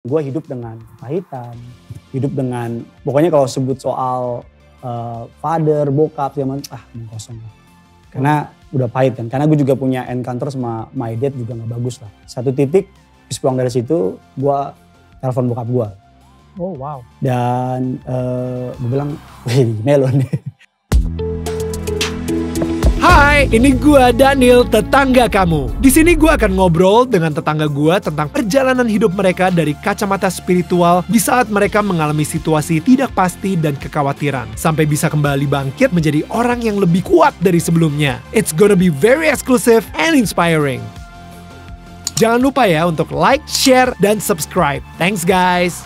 Gue hidup dengan pahitan hidup dengan pokoknya kalau sebut soal uh, father, bokap, mana ah kosong lah. Karena udah pahit kan. Karena gue juga punya encounter sama my dad juga nggak bagus lah. Satu titik, habis pulang dari situ, gue telepon bokap gue. Oh wow. Dan uh, eh, gue bilang, wih melon nih Hai, ini gua Daniel, tetangga kamu. Di sini gua akan ngobrol dengan tetangga gua tentang perjalanan hidup mereka dari kacamata spiritual di saat mereka mengalami situasi tidak pasti dan kekhawatiran sampai bisa kembali bangkit menjadi orang yang lebih kuat dari sebelumnya. It's gonna be very exclusive and inspiring. Jangan lupa ya untuk like, share, dan subscribe. Thanks guys.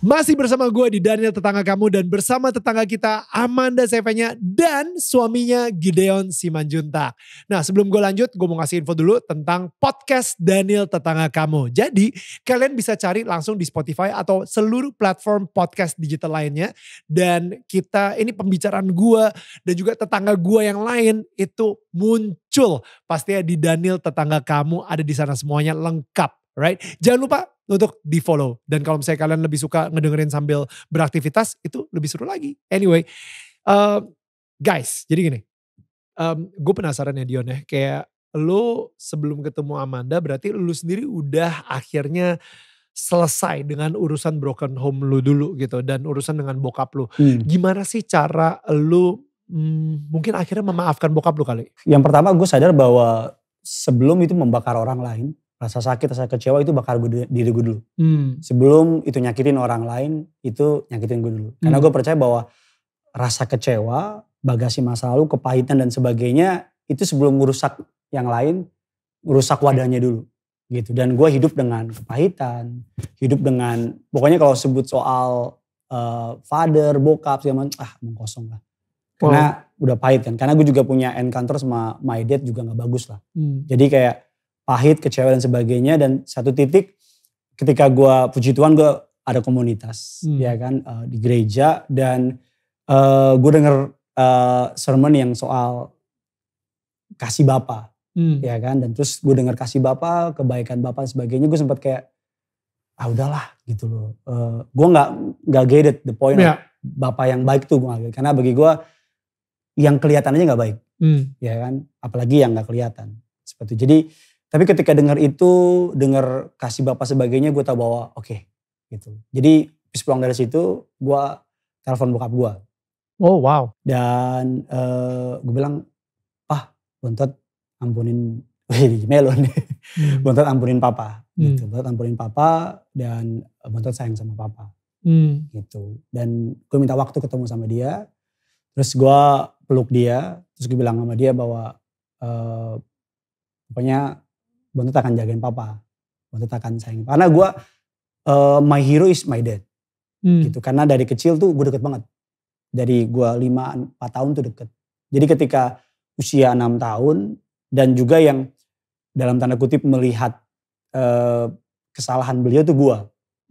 Masih bersama gue di Daniel Tetangga Kamu dan bersama tetangga kita Amanda Sevenya dan suaminya Gideon Simanjuntak. Nah sebelum gue lanjut gue mau ngasih info dulu tentang podcast Daniel Tetangga Kamu. Jadi kalian bisa cari langsung di Spotify atau seluruh platform podcast digital lainnya. Dan kita ini pembicaraan gue dan juga tetangga gue yang lain itu muncul. Pastinya di Daniel Tetangga Kamu ada di sana semuanya lengkap. Right? Jangan lupa untuk di follow. Dan kalau misalnya kalian lebih suka ngedengerin sambil beraktivitas itu lebih seru lagi. Anyway, uh, guys jadi gini. Um, gue penasaran ya Dion ya kayak lo sebelum ketemu Amanda berarti lo sendiri udah akhirnya selesai dengan urusan broken home lu dulu gitu dan urusan dengan bokap lu. Hmm. Gimana sih cara lu hmm, mungkin akhirnya memaafkan bokap lu kali? Yang pertama gue sadar bahwa sebelum itu membakar orang lain, rasa sakit, rasa kecewa itu bakar gue, diri gue dulu. Hmm. Sebelum itu nyakitin orang lain, itu nyakitin gue dulu. Hmm. Karena hmm. gue percaya bahwa rasa kecewa, bagasi masa lalu, kepahitan dan sebagainya, itu sebelum merusak yang lain, merusak wadahnya dulu. Gitu. Dan gue hidup dengan kepahitan, hidup dengan, pokoknya kalau sebut soal uh, father, bokap, segala macam, ah mengkosong lah. Karena wow. udah pahit kan, karena gue juga punya encounter sama my dad juga gak bagus lah. Hmm. Jadi kayak, pahit, kecewa dan sebagainya. Dan satu titik ketika gue puji Tuhan gue ada komunitas hmm. ya kan uh, di gereja dan uh, eh, gue denger uh, sermon yang soal kasih Bapa hmm. ya kan dan terus gue denger kasih Bapa, kebaikan Bapa sebagainya gue sempat kayak ah udahlah gitu loh. Uh, gue nggak nggak get the point yeah. Bapa yang baik tuh gue karena bagi gue yang kelihatan aja nggak baik hmm. ya kan apalagi yang nggak kelihatan seperti itu. jadi tapi ketika dengar itu, dengar kasih Bapak sebagainya gue tau bahwa oke okay, gitu. Jadi habis pulang dari situ gue telepon bokap gue. Oh wow. Dan uh, eh, gue bilang, Pah bontot ampunin Wih, melon. Hmm. bontot ampunin papa. Hmm. Gitu. Bontot ampunin papa dan eh, bontot sayang sama papa. Hmm. Gitu. Dan gue minta waktu ketemu sama dia. Terus gue peluk dia. Terus gue bilang sama dia bahwa uh, pokoknya bontot akan jagain papa bontot akan sayang karena gue uh, my hero is my dad hmm. gitu karena dari kecil tuh gue deket banget dari gue lima empat tahun tuh deket jadi ketika usia enam tahun dan juga yang dalam tanda kutip melihat uh, kesalahan beliau tuh gue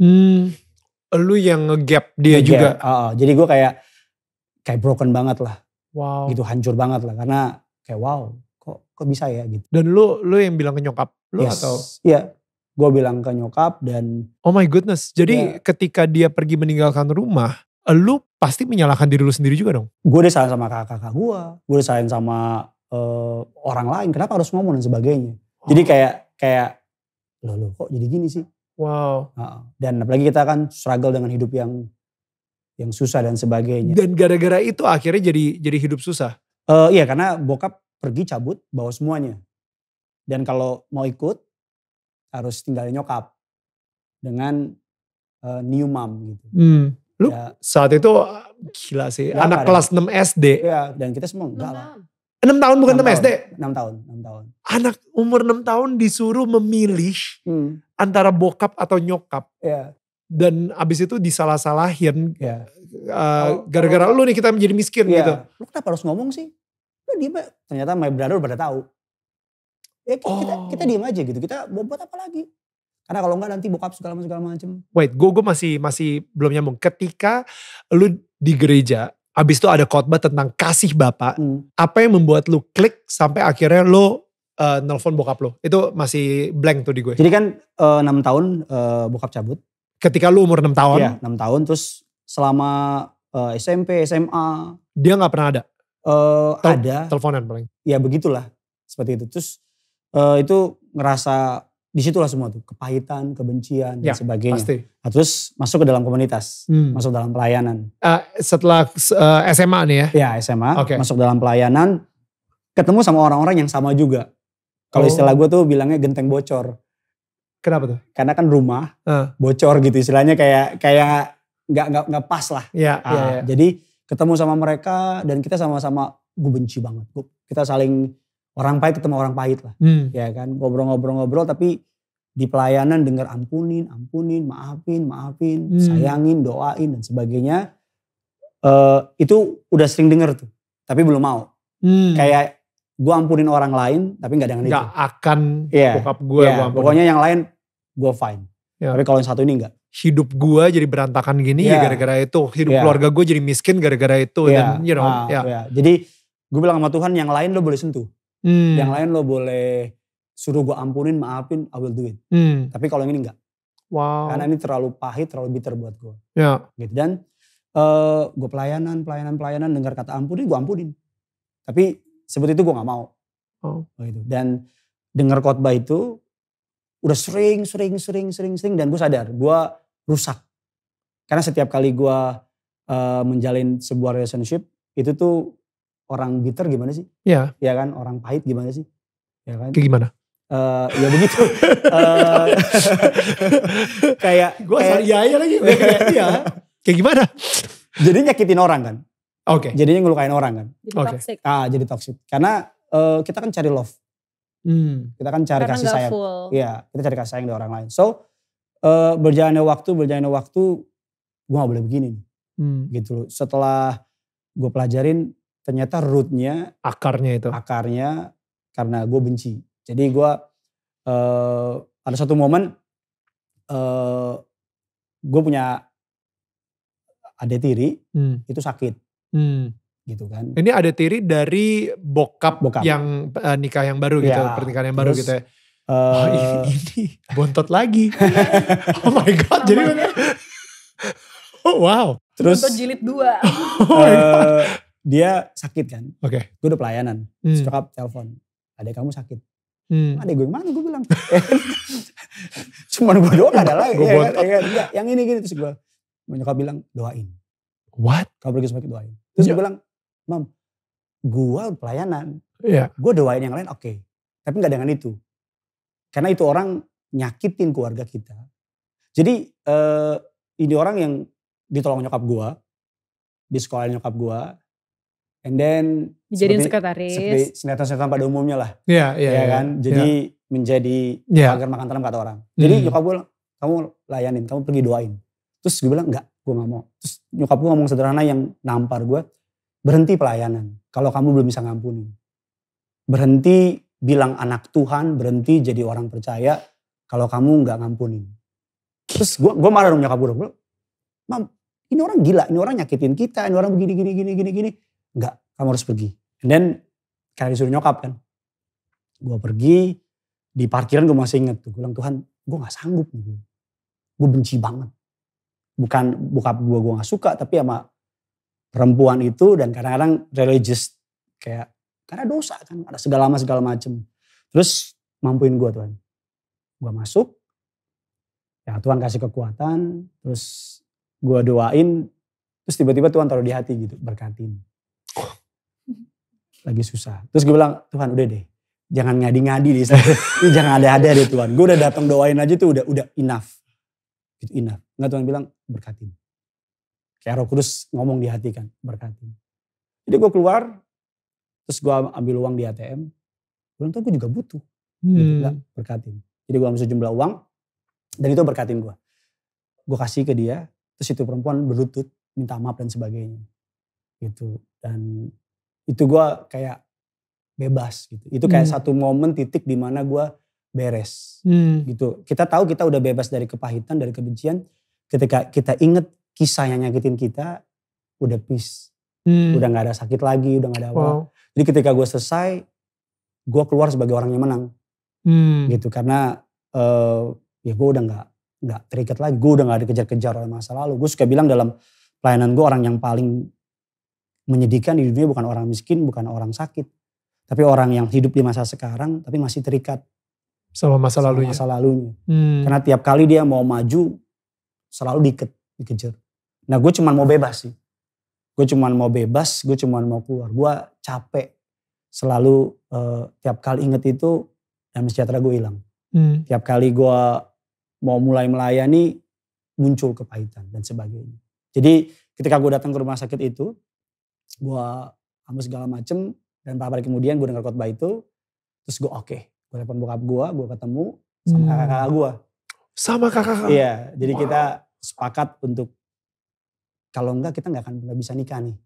hmm. lu yang ngegap dia nge juga uh, uh, jadi gue kayak kayak broken banget lah wow. gitu hancur banget lah karena kayak wow kok kok bisa ya gitu. Dan lu lu yang bilang ke nyokap lu yes. atau? Iya. Gue bilang ke nyokap dan Oh my goodness. Jadi ya. ketika dia pergi meninggalkan rumah, lu pasti menyalahkan diri lu sendiri juga dong. Gue udah sayang sama kakak-kakak gue, gue udah sayang sama uh, orang lain. Kenapa harus ngomong dan sebagainya? Oh. Jadi kayak kayak lo lo kok jadi gini sih? Wow. Dan apalagi kita kan struggle dengan hidup yang yang susah dan sebagainya. Dan gara-gara itu akhirnya jadi jadi hidup susah. Uh, iya karena bokap pergi cabut bawa semuanya. Dan kalau mau ikut harus tinggal nyokap dengan uh, new mom gitu. Hmm. Lu ya, saat itu ah, gila sih ya, anak kelas ya. 6 SD. Iya, dan kita semua enggak lah. 6 tahun bukan 6, 6 tahun, SD? 6 tahun, 6 tahun. Anak umur 6 tahun disuruh memilih hmm. antara bokap atau nyokap. Iya. Dan abis itu disalah-salahin. Iya. Uh, Gara-gara lu nih kita menjadi miskin ya. gitu. Lu kenapa harus ngomong sih? Ternyata my brother pada tahu. Ya kita, oh. kita, kita diem aja gitu. Kita mau buat apa lagi? Karena kalau enggak nanti bokap segala macam segala macam. Wait, gue gue masih masih belum nyambung. Ketika lu di gereja, abis itu ada khotbah tentang kasih bapak. Hmm. Apa yang membuat lu klik sampai akhirnya lu uh, eh, nelfon bokap lo? Itu masih blank tuh di gue. Jadi kan uh, eh, 6 tahun uh, bokap cabut. Ketika lu umur 6 tahun? Iya 6 tahun terus selama uh, SMP, SMA. Dia nggak pernah ada? Uh, Tel ada teleponan paling ya begitulah seperti itu terus uh, itu ngerasa disitulah semua tuh kepahitan kebencian ya, dan sebagainya pasti. Nah, terus masuk ke dalam komunitas hmm. masuk dalam pelayanan uh, setelah uh, SMA nih ya ya SMA okay. masuk dalam pelayanan ketemu sama orang-orang yang sama juga kalau oh. istilah gue tuh bilangnya genteng bocor kenapa tuh karena kan rumah uh. bocor gitu istilahnya kayak kayak nggak nggak pas lah Yeah, uh, yeah, ya, yeah. jadi ketemu sama mereka dan kita sama-sama gue benci banget. Gue, kita saling orang pahit ketemu orang pahit lah. Hmm. Ya kan ngobrol-ngobrol-ngobrol tapi di pelayanan dengar ampunin, ampunin, maafin, maafin, hmm. sayangin, doain dan sebagainya. Uh, itu udah sering denger tuh, tapi belum mau. Hmm. Kayak gue ampunin orang lain, tapi nggak dengan gak itu. Gak akan yeah. bokap gue. Yeah. Pokoknya yang lain gue fine. Yeah. Tapi kalau yang satu ini enggak hidup gue jadi berantakan gini yeah. ya gara-gara itu hidup yeah. keluarga gue jadi miskin gara-gara itu yeah. dan ya. you know ah, yeah. yeah. jadi gue bilang sama Tuhan yang lain lo boleh sentuh hmm. yang lain lo boleh suruh gue ampunin maafin I will do it hmm. tapi kalau ini enggak wow. karena ini terlalu pahit terlalu bitter buat gue yeah. gitu dan uh, eh, gue pelayanan pelayanan pelayanan dengar kata ampunin gue ampunin tapi seperti itu gue nggak mau oh. Gitu. dan dengar khotbah itu udah sering sering sering sering sering dan gue sadar gue rusak karena setiap kali gue uh, menjalin sebuah relationship itu tuh orang bitter gimana sih? Iya. Iya kan orang pahit gimana sih? Iya kan? Kayak gimana? Uh, ya begitu. uh, kayak gue kayak iya ya lagi. kayak iya. Kayak gimana? Jadi nyakitin orang kan. Oke. Okay. Jadinya ngelukain orang kan. Jadi okay. toxic. Ah, jadi toxic. Karena uh, kita kan cari love. Hmm. Kita kan cari Karena kasih sayang. Iya, kita cari kasih sayang dari orang lain. So uh, berjalannya waktu, berjalannya waktu, gue gak boleh begini Hmm. Gitu loh. Setelah gue pelajarin, ternyata rootnya, akarnya itu, akarnya karena gue benci. Jadi gue uh, ada satu momen uh, eh, gue punya adik tiri hmm. itu sakit. Hmm gitu kan. Ini ada tiri dari bokap, bokap. yang uh, nikah yang baru gitu, ya, pernikahan yang baru gitu ya. Uh, oh, ini, bontot lagi. oh my god, jadi Oh wow. Terus bontot jilid dua. oh my eh, god. Uh, dia sakit kan. Oke. Okay. Gue udah pelayanan, hmm. telepon. Ada kamu sakit. Hmm. Ada gue yang mana gue bilang. Cuman gue doang ada lagi. ya, kan, ya, kan? Yang ini gini terus gue. Nyokap bilang doain. What? kamu pergi sakit doain. Terus ya. gue bilang Mam, gua pelayanan. yeah. Gua doain yang lain oke. Okay. Tapi nggak dengan itu. Karena itu orang nyakitin keluarga kita. Jadi uh, ini orang yang ditolong nyokap gua. Di sekolah nyokap gua. And then. jadi sekretaris. Seperti sinetron-sinetron pada umumnya lah. Iya, iya. yeah, iya, kan? Iya. Jadi yeah. menjadi yeah. agar makan tanam kata orang. Jadi mm. nyokap gua kamu layanin, kamu pergi doain. Terus gue bilang enggak, gue gak mau. Terus nyokap gue ngomong sederhana yang nampar gue. Berhenti pelayanan kalau kamu belum bisa ngampuni. Berhenti bilang anak Tuhan, berhenti jadi orang percaya kalau kamu nggak ngampuni. Terus gue gua marah dong nyokap gue. Mam, ini orang gila, ini orang nyakitin kita, ini orang begini, gini, gini, gini, gini. Enggak, kamu harus pergi. And then kayak disuruh nyokap kan. Gue pergi, di parkiran gue masih inget tuh. Gue bilang, Tuhan gue gak sanggup nih. Gue benci banget. Bukan bokap gue gue gak suka, tapi sama perempuan itu dan kadang-kadang religious kayak karena dosa kan ada segala macam segala macam terus mampuin gue Tuhan gue masuk ya Tuhan kasih kekuatan terus gue doain terus tiba-tiba Tuhan taruh di hati gitu berkatin lagi susah terus gue bilang Tuhan udah deh jangan ngadi-ngadi di sana. jangan ada-ada deh Tuhan. Gue udah datang doain aja tuh udah udah enough. Gitu enough. nggak Tuhan bilang berkatin. Kayak roh kudus ngomong di hati kan, berkati. Jadi gue keluar, terus gue ambil uang di ATM. Gue bilang, gue juga butuh. Gitu, hmm. Gitu, berkatin. Jadi gue ambil sejumlah uang, dan itu berkatin gue. Gue kasih ke dia, terus itu perempuan berlutut, minta maaf dan sebagainya. Gitu, dan itu gue kayak bebas gitu. Itu kayak hmm. satu momen titik di mana gue beres hmm. gitu. Kita tahu kita udah bebas dari kepahitan, dari kebencian. Ketika kita inget kisah yang nyakitin kita udah peace. Hmm. Udah gak ada sakit lagi, udah gak ada apa. Wow. Jadi ketika gue selesai, gue keluar sebagai orang yang menang. Hmm. Gitu karena uh, ya gue udah gak, nggak terikat lagi. Gue udah gak dikejar-kejar oleh masa lalu. Gue suka bilang dalam pelayanan gue orang yang paling menyedihkan di dunia bukan orang miskin, bukan orang sakit. Tapi orang yang hidup di masa sekarang tapi masih terikat. Sama masa sama lalunya. Masa lalunya. Hmm. Karena tiap kali dia mau maju selalu diket, dikejar. Nah gue cuman mau bebas sih. Gue cuman mau bebas, gue cuman mau keluar. Gue capek selalu uh, tiap kali inget itu dan sejahtera gue hilang. Hmm. Tiap kali gue mau mulai melayani muncul kepahitan dan sebagainya. Jadi ketika gue datang ke rumah sakit itu, gue ambil segala macem dan beberapa hari kemudian gue dengar khotbah itu, terus gue oke, okay. gue telepon bokap gue, gue ketemu sama hmm. kakak-kakak gue. Sama kakak-kakak? Iya, jadi wow. kita sepakat untuk kalau enggak kita nggak akan pernah bisa nikah nih.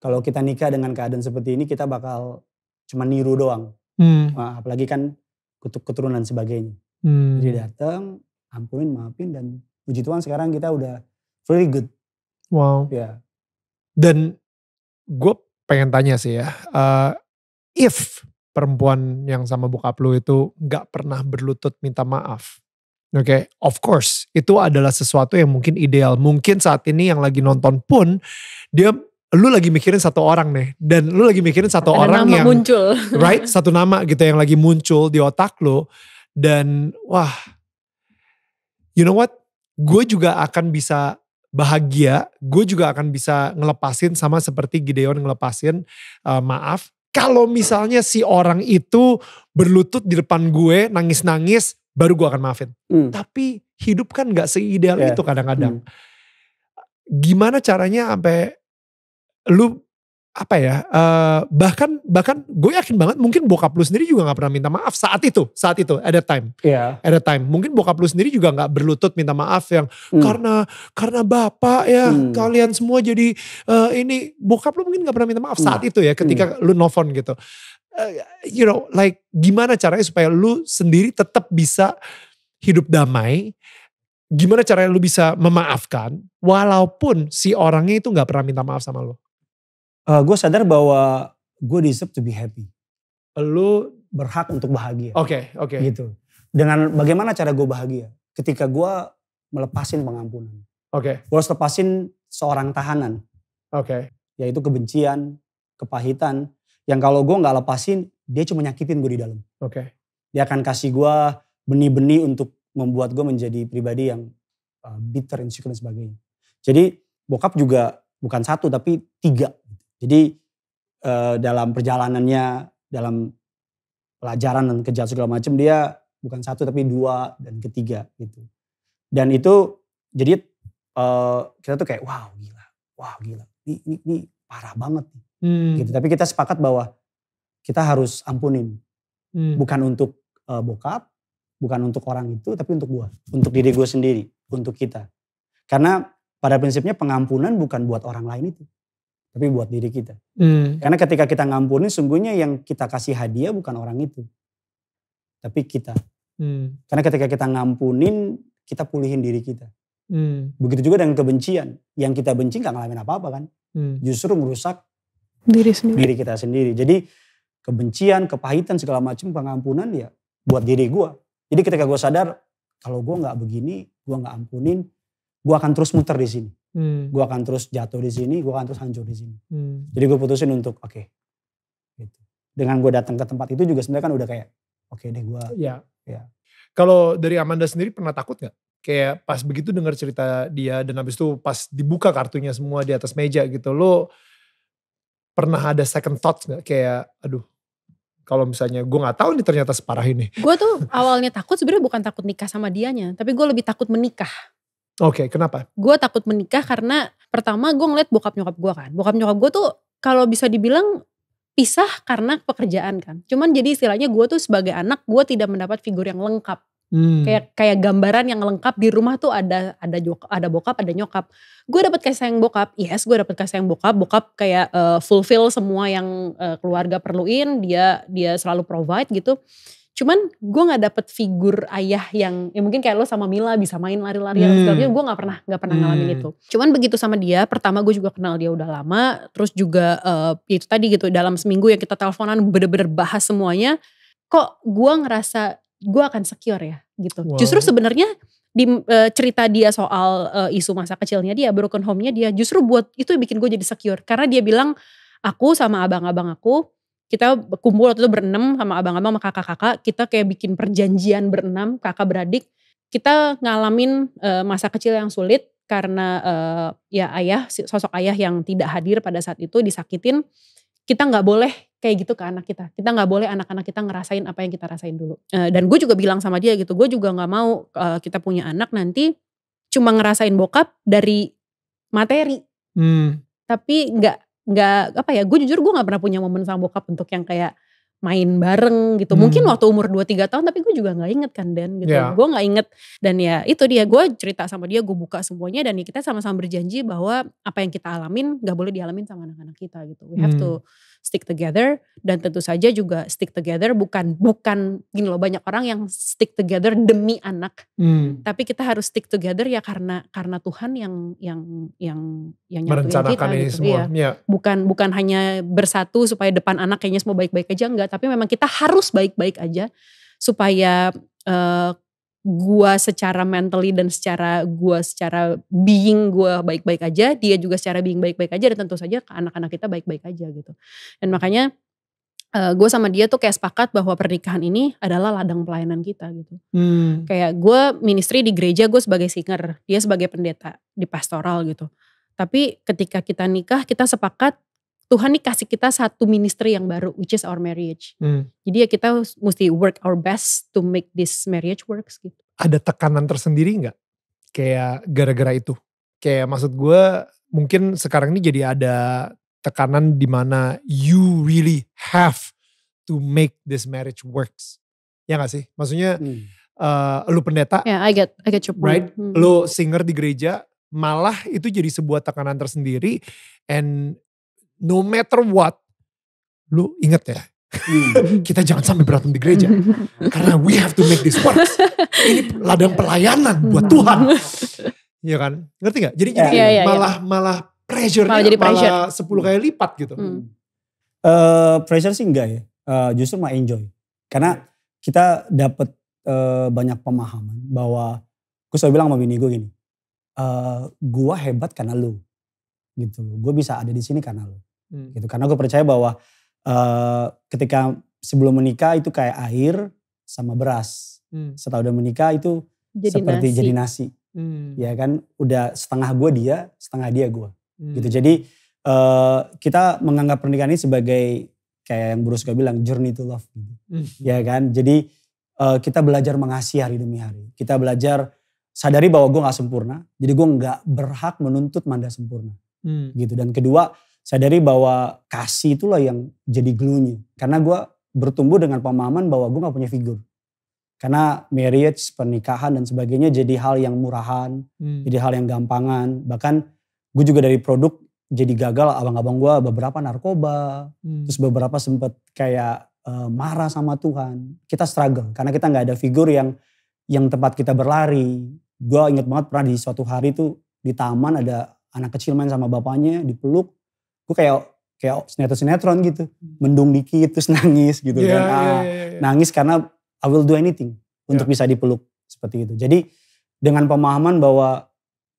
Kalau kita nikah dengan keadaan seperti ini kita bakal cuma niru doang. Hmm. Nah, apalagi kan keturunan sebagainya. Hmm. Jadi datang, ampunin, maafin dan puji Tuhan sekarang kita udah very good. Wow. Ya. Dan gue pengen tanya sih ya, uh, if perempuan yang sama bokap lu itu nggak pernah berlutut minta maaf, Oke, okay. of course itu adalah sesuatu yang mungkin ideal. Mungkin saat ini yang lagi nonton pun dia lu lagi mikirin satu orang nih dan lu lagi mikirin satu Ada orang nama yang muncul. right satu nama gitu yang lagi muncul di otak lu dan wah you know what gue juga akan bisa bahagia gue juga akan bisa ngelepasin sama seperti Gideon ngelepasin uh, maaf kalau misalnya si orang itu berlutut di depan gue nangis-nangis baru gue akan maafin. Mm. Tapi hidup kan gak seideal yeah. itu kadang-kadang. Mm. Gimana caranya sampai lu apa ya uh, bahkan bahkan gue yakin banget mungkin bokap lu sendiri juga gak pernah minta maaf saat itu saat itu at that time yeah. at that time mungkin bokap lu sendiri juga gak berlutut minta maaf yang mm. karena karena bapak ya mm. kalian semua jadi uh, ini bokap lu mungkin gak pernah minta maaf hmm. saat mm. itu ya ketika mm. lu nelfon gitu Eh, you know like gimana caranya supaya lu sendiri tetap bisa hidup damai gimana caranya lu bisa memaafkan walaupun si orangnya itu nggak pernah minta maaf sama lu uh, eh, gue sadar bahwa gue deserve to be happy lu berhak untuk bahagia oke okay, oke okay. gitu dengan bagaimana cara gue bahagia ketika gue melepasin pengampunan oke okay. gue harus lepasin seorang tahanan oke okay. yaitu kebencian kepahitan yang kalau gue nggak lepasin dia cuma nyakitin gue di dalam. Oke. Okay. Dia akan kasih gue benih-benih untuk membuat gue menjadi pribadi yang uh, bitter, insecure dan sebagainya. Jadi bokap juga bukan satu tapi tiga. Jadi uh, dalam perjalanannya, dalam pelajaran dan kejar segala macam dia bukan satu tapi dua dan ketiga gitu. Dan itu jadi uh, kita tuh kayak wow gila, wow gila, ini, ini, ini parah banget nih Hmm. Gitu. Tapi kita sepakat bahwa kita harus ampunin. Hmm. Bukan untuk uh, bokap, bukan untuk orang itu, tapi untuk gue. Untuk diri gue sendiri, untuk kita. Karena pada prinsipnya pengampunan bukan buat orang lain itu. Tapi buat diri kita. Hmm. Karena ketika kita ngampunin, sungguhnya yang kita kasih hadiah bukan orang itu. Tapi kita. Hmm. Karena ketika kita ngampunin, kita pulihin diri kita. Hmm. Begitu juga dengan kebencian. Yang kita benci gak ngalamin apa-apa kan. Hmm. Justru merusak diri sendiri. Diri kita sendiri. Jadi kebencian, kepahitan segala macam pengampunan ya buat diri gue. Jadi ketika gue sadar kalau gue nggak begini, gue nggak ampunin, gue akan terus muter di sini. Hmm. Gue akan terus jatuh di sini, gue akan terus hancur di sini. Hmm. Jadi gue putusin untuk oke. Okay, gitu. Dengan gue datang ke tempat itu juga sebenarnya kan udah kayak oke okay deh gue. Ya. ya. Kalau dari Amanda sendiri pernah takut nggak? Kayak pas begitu dengar cerita dia dan habis itu pas dibuka kartunya semua di atas meja gitu. Lo pernah ada second thoughts gak? Kayak aduh kalau misalnya gue gak tahu nih ternyata separah ini. Gue tuh awalnya takut sebenarnya bukan takut nikah sama dianya, tapi gue lebih takut menikah. Oke, okay, kenapa? Gue takut menikah karena pertama gue ngeliat bokap nyokap gue kan, bokap nyokap gue tuh kalau bisa dibilang pisah karena pekerjaan kan. Cuman jadi istilahnya gue tuh sebagai anak gue tidak mendapat figur yang lengkap. Hmm. Kayak kayak gambaran yang lengkap di rumah tuh ada ada ada bokap, ada nyokap. Gue dapet kasih sayang bokap. Yes, gue dapet kasih sayang bokap. Bokap kayak uh, fulfill semua yang uh, keluarga perluin, dia dia selalu provide gitu. Cuman gue nggak dapet figur ayah yang ya mungkin kayak lo sama Mila bisa main lari lari hmm. dia Gue nggak pernah nggak pernah hmm. ngalamin itu. Cuman begitu sama dia, pertama gue juga kenal dia udah lama. Terus juga uh, itu tadi gitu dalam seminggu yang kita teleponan bener-bener bahas semuanya. Kok gue ngerasa gue akan secure ya gitu. Wow. Justru sebenarnya di uh, cerita dia soal uh, isu masa kecilnya dia broken home-nya dia justru buat itu bikin gue jadi secure karena dia bilang aku sama abang-abang aku kita kumpul waktu itu berenam sama abang-abang sama kakak-kakak kita kayak bikin perjanjian berenam kakak beradik kita ngalamin uh, masa kecil yang sulit karena uh, ya ayah sosok ayah yang tidak hadir pada saat itu disakitin kita nggak boleh kayak gitu ke anak kita. Kita nggak boleh anak-anak kita ngerasain apa yang kita rasain dulu. Eh, dan gue juga bilang sama dia gitu, gue juga nggak mau eh, kita punya anak nanti cuma ngerasain bokap dari materi. Hmm. Tapi nggak nggak apa ya? Gue jujur gue nggak pernah punya momen sama bokap untuk yang kayak main bareng gitu. Hmm. Mungkin waktu umur 2-3 tahun tapi gue juga gak inget kan Dan gitu. Yeah. Gue gak inget dan ya itu dia gue cerita sama dia gue buka semuanya dan ya kita sama-sama berjanji bahwa apa yang kita alamin gak boleh dialamin sama anak-anak kita gitu. We have hmm. to stick together dan tentu saja juga stick together bukan bukan gini loh banyak orang yang stick together demi anak hmm. tapi kita harus stick together ya karena karena Tuhan yang yang yang yang merencanakan kita, ini gitu. semua ya. Ya. bukan bukan hanya bersatu supaya depan anak kayaknya semua baik-baik aja enggak tapi memang kita harus baik-baik aja supaya uh, gua secara mentally dan secara gua secara being gua baik-baik aja, dia juga secara being baik-baik aja dan tentu saja anak-anak kita baik-baik aja gitu. Dan makanya uh, eh, gue sama dia tuh kayak sepakat bahwa pernikahan ini adalah ladang pelayanan kita gitu. Hmm. Kayak gue ministry di gereja gue sebagai singer, dia sebagai pendeta di pastoral gitu. Tapi ketika kita nikah kita sepakat Tuhan nih kasih kita satu ministry yang baru which is our marriage. Hmm. Jadi ya kita mesti work our best to make this marriage works gitu. Ada tekanan tersendiri nggak? Kayak gara-gara itu. Kayak maksud gue mungkin sekarang ini jadi ada tekanan di mana you really have to make this marriage works. Ya gak sih? Maksudnya hmm. uh, lu pendeta. yeah, I get, I get your point. Right? Hmm. Lu singer di gereja malah itu jadi sebuah tekanan tersendiri and no matter what, lu inget ya, hmm. kita jangan sampai berantem di gereja karena we have to make this work ini ladang pelayanan buat hmm. Tuhan Iya kan ngerti nggak jadi, yeah. jadi yeah, yeah, iya. malah yeah. malah pressure malah jadi pressure sepuluh kali lipat gitu hmm. uh, pressure sih enggak ya uh, justru mah enjoy karena iya. kita dapat uh, eh, banyak pemahaman bahwa gue selalu bilang sama bini gue gini uh, gue hebat karena lu gitu loh gue bisa ada di sini karena lu Hmm. Gitu. Karena gue percaya bahwa uh, ketika sebelum menikah itu kayak air sama beras. Hmm. Setelah udah menikah itu jadi seperti nasi. jadi nasi. Hmm. Ya kan udah setengah gue dia, setengah dia gue. Hmm. Gitu. Jadi uh, kita menganggap pernikahan ini sebagai kayak yang Bruce gue bilang journey to love gitu. Hmm. Ya kan? Jadi uh, kita belajar mengasihi hari demi hari. Kita belajar sadari bahwa gue gak sempurna. Jadi gue gak berhak menuntut manda sempurna. Hmm. Gitu. Dan kedua sadari bahwa kasih itulah yang jadi glue-nya. Karena gue bertumbuh dengan pemahaman bahwa gue gak punya figur. Karena marriage, pernikahan dan sebagainya jadi hal yang murahan, hmm. jadi hal yang gampangan. Bahkan gue juga dari produk jadi gagal abang-abang gue beberapa narkoba, hmm. terus beberapa sempet kayak uh, marah sama Tuhan. Kita struggle karena kita nggak ada figur yang yang tempat kita berlari. Gue inget banget pernah di suatu hari tuh di taman ada anak kecil main sama bapaknya dipeluk gue kayak kayak sinetron-sinetron gitu. Mendung dikit terus nangis gitu yeah, kan. yeah, iya, yeah, yeah. Nangis karena I will do anything untuk iya. bisa dipeluk seperti itu. Jadi dengan pemahaman bahwa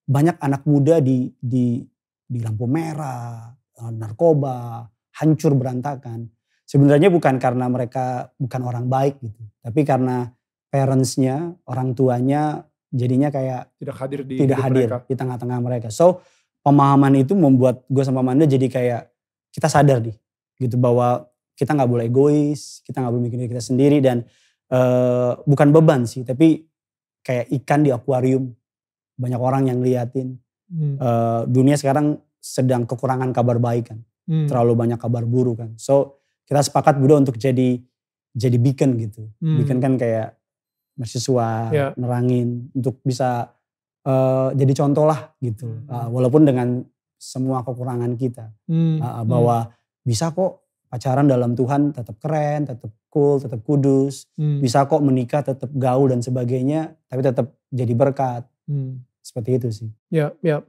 banyak anak muda di di di lampu merah, eh, narkoba, hancur berantakan. Sebenarnya bukan karena mereka bukan orang baik gitu, tapi karena parentsnya, orang tuanya jadinya kayak tidak hadir di tidak hadir mereka. di tengah-tengah mereka. So pemahaman itu membuat gue sama Manda jadi kayak kita sadar nih gitu bahwa kita nggak boleh egois, kita nggak boleh mikirin kita sendiri dan uh, bukan beban sih, tapi kayak ikan di akuarium banyak orang yang liatin. Hmm. Uh, dunia sekarang sedang kekurangan kabar baik kan, hmm. terlalu banyak kabar buruk kan. So kita sepakat Buddha untuk jadi jadi beacon gitu, hmm. beacon kan kayak mahasiswa yeah. nerangin untuk bisa uh, jadi contoh lah gitu. Uh, walaupun dengan semua kekurangan kita. Hmm. Uh, bahwa hmm. bisa kok pacaran dalam Tuhan tetap keren, tetap cool, tetap kudus. Hmm. Bisa kok menikah tetap gaul dan sebagainya, tapi tetap jadi berkat. Hmm. Seperti itu sih. Ya, ya.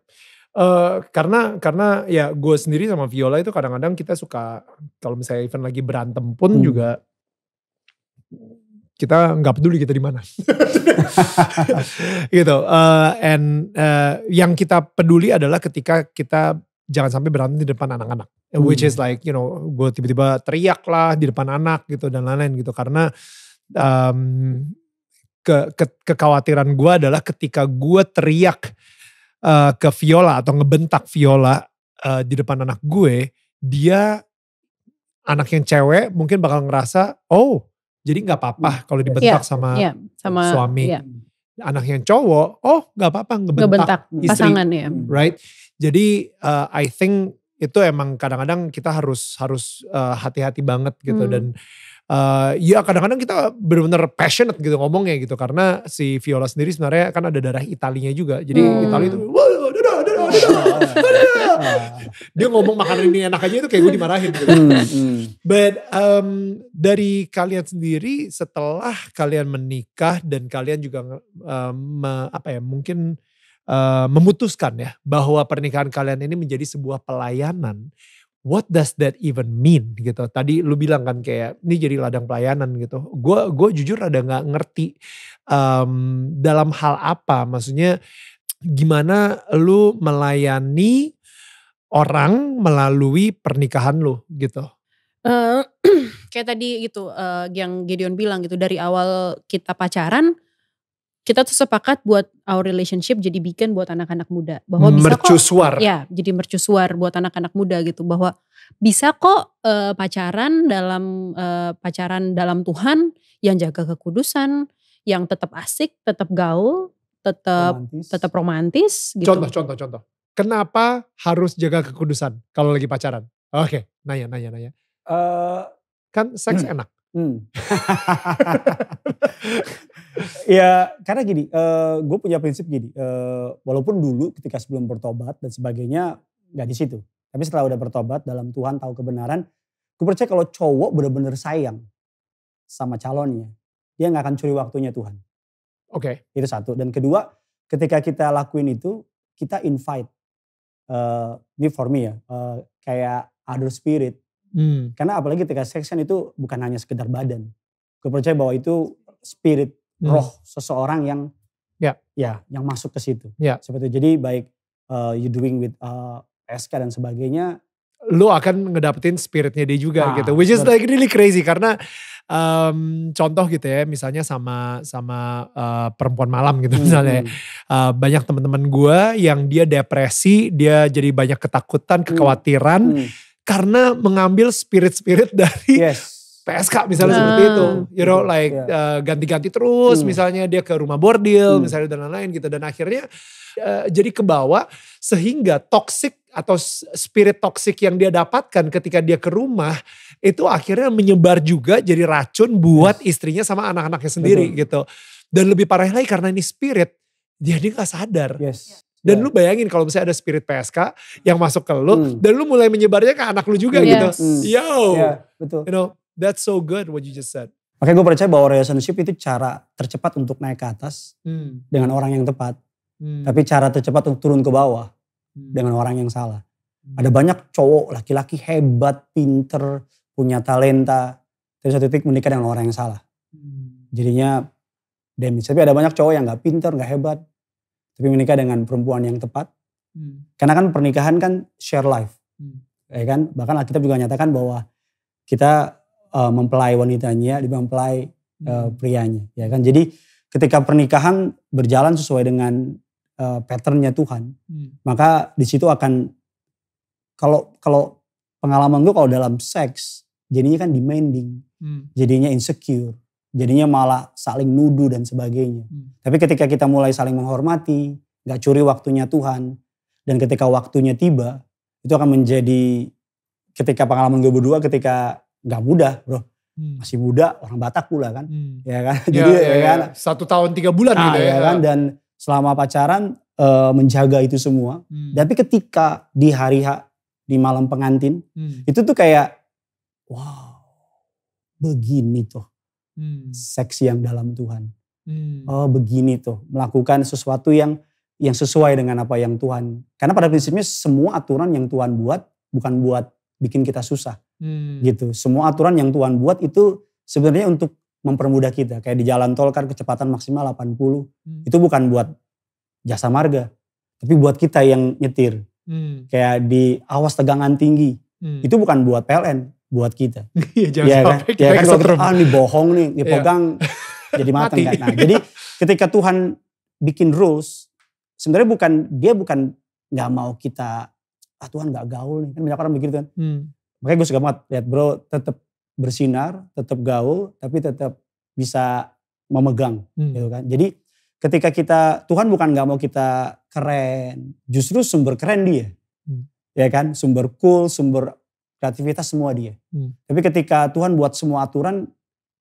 Uh, karena karena ya gue sendiri sama Viola itu kadang-kadang kita suka kalau misalnya event lagi berantem pun hmm. juga kita nggak peduli kita di mana gitu uh, and uh, yang kita peduli adalah ketika kita jangan sampai berantem di depan anak-anak hmm. which is like you know gue tiba-tiba teriak lah di depan anak gitu dan lain-lain gitu karena um, ke, ke kekhawatiran gue adalah ketika gue teriak uh, ke Viola atau ngebentak Viola uh, di depan anak gue dia anak yang cewek mungkin bakal ngerasa oh jadi nggak apa-apa hmm. kalau dibentak yeah, sama, yeah, sama suami. Yeah. Anak yang cowok, oh nggak apa-apa ngebentak, ngebentak istri, pasangan ya. Right? Jadi uh, I think itu emang kadang-kadang kita harus harus hati eh, hati-hati banget gitu hmm. dan uh, ya kadang-kadang kita benar-benar passionate gitu ngomongnya gitu karena si Viola sendiri sebenarnya kan ada darah Italinya juga. Jadi hmm. Italia itu dia ngomong makanan ini enak aja itu kayak gue dimarahin gitu. Hmm, hmm. But um, dari kalian sendiri setelah kalian menikah dan kalian juga um, apa ya mungkin uh, memutuskan ya bahwa pernikahan kalian ini menjadi sebuah pelayanan. What does that even mean gitu? Tadi lu bilang kan kayak ini jadi ladang pelayanan gitu. Gue gue jujur ada nggak ngerti um, dalam hal apa maksudnya gimana lu melayani orang melalui pernikahan lu gitu. Uh, kayak tadi gitu uh, yang Gideon bilang gitu dari awal kita pacaran kita tuh sepakat buat our relationship jadi bikin buat anak-anak muda bahwa bisa mercusuar. kok ya jadi mercusuar buat anak-anak muda gitu bahwa bisa kok uh, pacaran dalam uh, pacaran dalam Tuhan yang jaga kekudusan yang tetap asik tetap gaul tetap romantis. tetap romantis gitu. Contoh contoh contoh. Kenapa harus jaga kekudusan kalau lagi pacaran? Oke, okay, nanya nanya nanya. Uh, kan seks hmm. enak. Hmm. ya karena gini, uh, eh, gue punya prinsip gini. Uh, walaupun dulu ketika sebelum bertobat dan sebagainya nggak di situ. Tapi setelah udah bertobat dalam Tuhan tahu kebenaran, gue percaya kalau cowok bener-bener sayang sama calonnya, dia nggak akan curi waktunya Tuhan. Oke. Okay. Itu satu. Dan kedua, ketika kita lakuin itu, kita invite. Uh, ini for me ya, uh, kayak other spirit. Hmm. Karena apalagi ketika section kan itu bukan hanya sekedar badan. Gue percaya bahwa itu spirit, hmm. roh seseorang yang ya, yeah. ya yang masuk ke situ. Yeah. Seperti itu. Jadi baik uh, you doing with uh, SK dan sebagainya, lu akan ngedapetin spiritnya dia juga nah, gitu. Which is like really crazy karena um, contoh gitu ya misalnya sama sama uh, perempuan malam gitu hmm. misalnya. Uh, banyak teman-teman gue yang dia depresi, dia jadi banyak ketakutan, hmm, kekhawatiran hmm. Hmm. karena mengambil spirit-spirit dari yes. PSK misalnya nah. seperti itu, hmm, you know like yeah. Ya. uh, ganti-ganti terus hmm. misalnya dia ke rumah bordil hmm. misalnya dan lain-lain gitu dan akhirnya uh, jadi kebawa sehingga toxic atau spirit toksik yang dia dapatkan ketika dia ke rumah itu akhirnya menyebar juga jadi racun buat yes. istrinya sama anak-anaknya sendiri Betul. gitu. Dan lebih parah lagi karena ini spirit, dia dia nggak sadar. Yes. Dan yeah. lu bayangin kalau misalnya ada spirit PSK yang masuk ke lu mm. dan lu mulai menyebarnya ke anak lu juga yes. gitu. Mm. Yo. Yeah, betul. You know, that's so good what you just said. Makanya gue percaya bahwa relationship itu cara tercepat untuk naik ke atas mm. dengan orang yang tepat. Mm. Tapi cara tercepat untuk turun ke bawah Hmm. dengan orang yang salah. Hmm. Ada banyak cowok laki-laki hebat, pinter, punya talenta, tapi satu titik menikah dengan orang yang salah. Hmm. Jadinya damage. Tapi ada banyak cowok yang nggak pinter, nggak hebat, tapi menikah dengan perempuan yang tepat. Hmm. Karena kan pernikahan kan share life, hmm. ya kan. Bahkan Alkitab juga nyatakan bahwa kita uh, mempelai wanitanya, di mempelai uh, prianya, ya kan. Jadi ketika pernikahan berjalan sesuai dengan uh, patternnya Tuhan, hmm. maka di situ akan kalau kalau pengalaman gue kalau dalam seks jadinya kan demanding, hmm. jadinya insecure, jadinya malah saling nuduh dan sebagainya. Hmm. Tapi ketika kita mulai saling menghormati, nggak curi waktunya Tuhan, dan ketika waktunya tiba, itu akan menjadi ketika pengalaman gue berdua ketika nggak mudah, bro. Hmm. Masih muda, orang Batak pula kan, hmm. ya kan. Iya, Jadi iya, ya, ya, ya kan, satu tahun tiga bulan nah, gitu ya, ya kan. Dan selama pacaran e, menjaga itu semua. Hmm. Tapi ketika di hari H di malam pengantin hmm. itu tuh kayak wow begini tuh hmm. seksi yang dalam Tuhan. Hmm. Oh begini tuh melakukan sesuatu yang yang sesuai dengan apa yang Tuhan. Karena pada prinsipnya semua aturan yang Tuhan buat bukan buat bikin kita susah hmm. gitu. Semua aturan yang Tuhan buat itu sebenarnya untuk mempermudah kita. Kayak di jalan tol kan kecepatan maksimal 80. Hmm. Itu bukan buat jasa marga, tapi buat kita yang nyetir. Hmm. Kayak di awas tegangan tinggi. Hmm. Itu bukan buat PLN, buat kita. Iya, ya, kan? Ya kan kalau kita, ah ini bohong nih, dipegang iya. jadi matang kan. Nah, jadi ketika Tuhan bikin rules, sebenarnya bukan dia bukan nggak mau kita ah Tuhan nggak gaul nih kan banyak orang begitu kan hmm. makanya gue suka banget lihat bro tetap bersinar, tetap gaul, tapi tetap bisa memegang, hmm. gitu kan. Jadi ketika kita Tuhan bukan nggak mau kita keren, justru sumber keren dia, hmm. ya kan, sumber cool, sumber kreativitas semua dia. Hmm. Tapi ketika Tuhan buat semua aturan,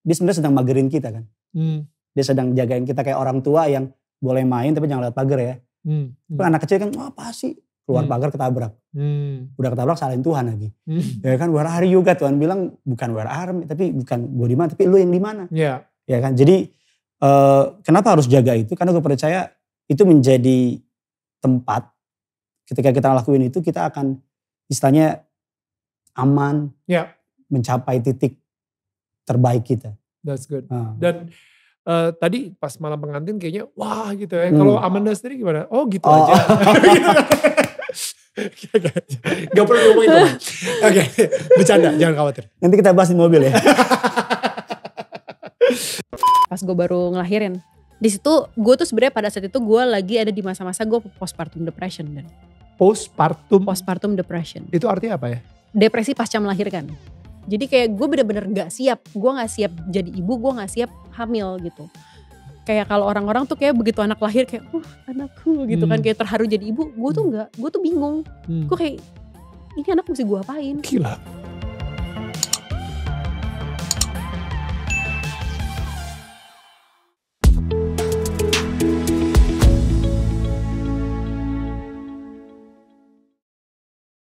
dia sebenarnya sedang magerin kita kan. Hmm. Dia sedang jagain kita kayak orang tua yang boleh main tapi jangan lewat pagar ya. Hmm. Tapi hmm. anak kecil kan, wah apa sih keluar hmm. pagar ketabrak. Hmm. Udah ketabrak salahin Tuhan lagi. Hmm. Ya kan where are you God? Tuhan bilang bukan where are tapi bukan gue di mana tapi lu yang di mana. Yeah. Ya kan? Jadi uh, kenapa harus jaga itu? Karena gue percaya itu menjadi tempat ketika kita lakuin itu kita akan istilahnya aman yeah. mencapai titik terbaik kita. That's good. Uh. Dan Uh, tadi pas malam pengantin kayaknya wah gitu ya. Hmm. Kalau Amanda sendiri gimana? Oh gitu oh. aja. Gitu kan. Gak perlu ngomongin teman. Oke, okay. bercanda, jangan khawatir. Nanti kita bahas di mobil ya. Pas gue baru ngelahirin, di situ gue tuh sebenarnya pada saat itu gue lagi ada di masa-masa gue postpartum depression dan postpartum postpartum depression itu artinya apa ya depresi pasca melahirkan jadi kayak gue bener-bener nggak siap gue nggak siap jadi ibu gue nggak siap hamil gitu kayak kalau orang-orang tuh kayak begitu anak lahir kayak uh anakku gitu kan. hmm. kan kayak terharu jadi ibu gue tuh hmm. nggak gue tuh bingung hmm. gue kayak ini anak mesti gue apain gila